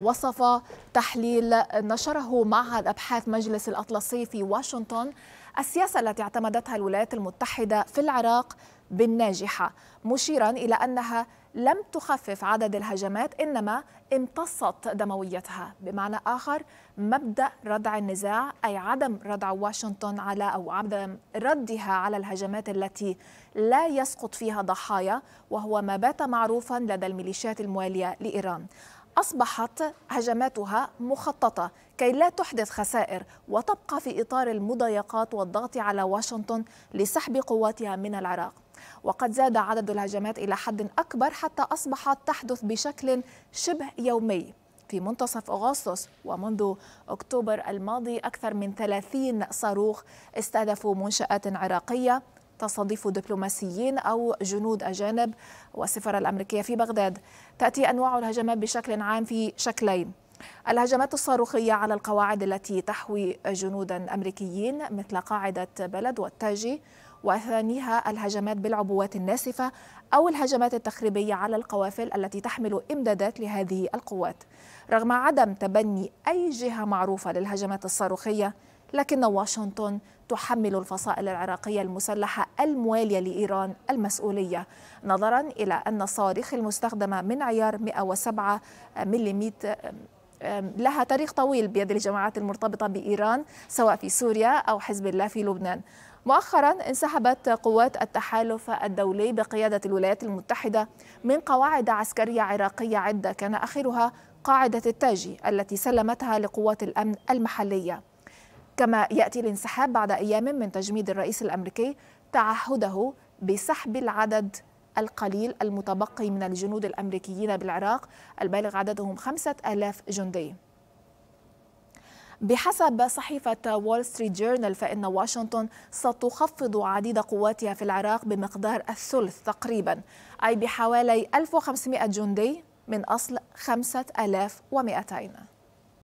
وصف تحليل نشره معهد ابحاث مجلس الاطلسي في واشنطن السياسه التي اعتمدتها الولايات المتحده في العراق بالناجحه مشيرا الى انها لم تخفف عدد الهجمات انما امتصت دمويتها بمعنى اخر مبدا ردع النزاع اي عدم ردع واشنطن على او عدم ردها على الهجمات التي لا يسقط فيها ضحايا وهو ما بات معروفا لدى الميليشيات المواليه لايران أصبحت هجماتها مخططة كي لا تحدث خسائر وتبقى في إطار المضايقات والضغط على واشنطن لسحب قواتها من العراق وقد زاد عدد الهجمات إلى حد أكبر حتى أصبحت تحدث بشكل شبه يومي في منتصف أغسطس ومنذ أكتوبر الماضي أكثر من 30 صاروخ استهدفوا منشآت عراقية تستضيف دبلوماسيين أو جنود أجانب والسفارة الأمريكية في بغداد تأتي أنواع الهجمات بشكل عام في شكلين الهجمات الصاروخية على القواعد التي تحوي جنودا أمريكيين مثل قاعدة بلد والتاجي وثانيها الهجمات بالعبوات الناسفة أو الهجمات التخريبية على القوافل التي تحمل إمدادات لهذه القوات رغم عدم تبني أي جهة معروفة للهجمات الصاروخية لكن واشنطن تحمل الفصائل العراقية المسلحة الموالية لإيران المسؤولية نظرا إلى أن الصواريخ المستخدمة من عيار 107 ملم لها تاريخ طويل بيد الجماعات المرتبطة بإيران سواء في سوريا أو حزب الله في لبنان مؤخرا انسحبت قوات التحالف الدولي بقيادة الولايات المتحدة من قواعد عسكرية عراقية عدة كان آخرها قاعدة التاجي التي سلمتها لقوات الأمن المحلية كما يأتي الانسحاب بعد أيام من تجميد الرئيس الأمريكي تعهده بسحب العدد القليل المتبقي من الجنود الأمريكيين بالعراق البالغ عددهم خمسة ألاف جندي بحسب صحيفة وول ستريت جورنال فإن واشنطن ستخفض عديد قواتها في العراق بمقدار الثلث تقريبا أي بحوالي 1500 جندي من أصل 5200